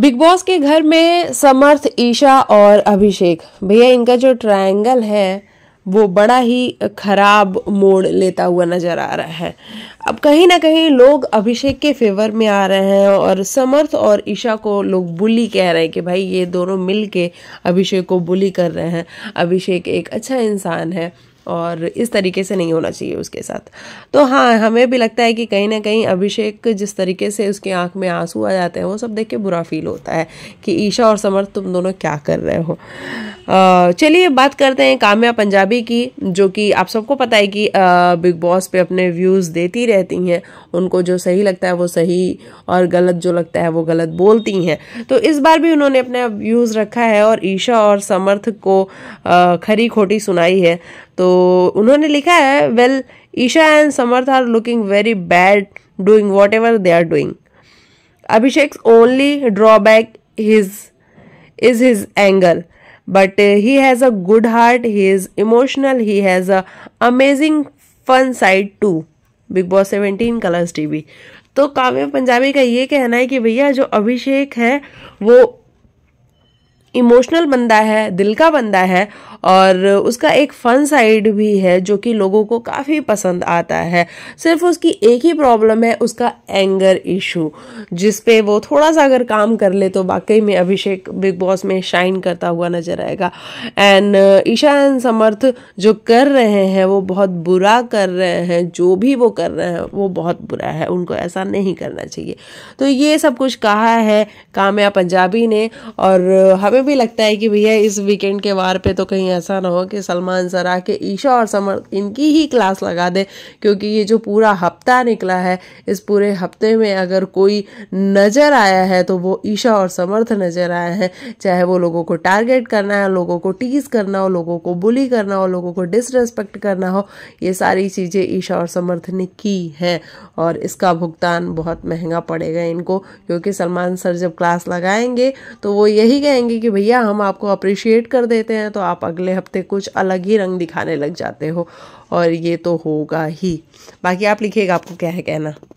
big boss के घर में समर्थ ईशा और अभिषेक भैया इनका जो ट्रायंगल है वो बड़ा ही खराब मोड़ लेता हुआ नज़र आ रहा है अब कहीं ना कहीं लोग अभिषेक के फेवर में आ रहे हैं और समर्थ और ईशा को लोग बुली कह रहे हैं कि भाई ये दोनों मिल के अभिषेक को बुली कर रहे हैं अभिषेक एक अच्छा इंसान है और इस तरीके से नहीं होना चाहिए उसके साथ तो हाँ हमें भी लगता है कि कहीं ना कहीं अभिषेक जिस तरीके से उसके आंख में आंसू आ जाते हैं वो सब देख के बुरा फील होता है कि ईशा और समर्थ तुम दोनों क्या कर रहे हो चलिए बात करते हैं काम्या पंजाबी की जो कि आप सबको पता है कि बिग बॉस पे अपने व्यूज़ देती रहती हैं उनको जो सही लगता है वो सही और गलत जो लगता है वो गलत बोलती हैं तो इस बार भी उन्होंने अपना व्यूज़ रखा है और ईशा और समर्थ को खरी खोटी सुनाई है तो उन्होंने लिखा है well Isha and Samarth are looking very bad doing whatever they are doing Abhishek only drawback his is his angle but he has a good heart he is emotional he has a amazing fun side to Bigg Boss seventeen Colors T V तो काव्य पंजाबी का ये कहना है कि भैया जो अभिषेक है वो इमोशनल बंदा है दिल का बंदा है और उसका एक फन साइड भी है जो कि लोगों को काफ़ी पसंद आता है सिर्फ उसकी एक ही प्रॉब्लम है उसका एंगर इशू जिस पे वो थोड़ा सा अगर काम कर ले तो वाकई में अभिषेक बिग बॉस में शाइन करता हुआ नजर आएगा and uh, Isha and Samarth जो कर रहे हैं वो बहुत बुरा कर रहे हैं जो भी वो कर रहे हैं वो बहुत बुरा है उनको ऐसा नहीं करना चाहिए तो ये सब कुछ कहा है कामया पंजाबी ने और uh, हमें भी लगता है कि भैया इस वीकेंड के वार पे तो कहीं ऐसा ना हो कि सलमान सर आके ईशा और समर इनकी ही क्लास लगा दे क्योंकि ये जो पूरा हफ्ता निकला है इस पूरे हफ्ते में अगर कोई नज़र आया है तो वो ईशा और समर्थ नज़र आए हैं चाहे वो लोगों को टारगेट करना है लोगों को टीज करना हो लोगों को बुली करना हो लोगों को डिसरेस्पेक्ट करना हो ये सारी चीज़ें ईशा और समर्थ ने की हैं और इसका भुगतान बहुत महंगा पड़ेगा इनको क्योंकि सलमान सर जब क्लास लगाएंगे तो वो यही कहेंगे कि भैया हम आपको अप्रिशिएट कर देते हैं तो आप अगले अगले हफ्ते कुछ अलग ही रंग दिखाने लग जाते हो और ये तो होगा ही बाकी आप लिखिएगा आपको क्या है कहना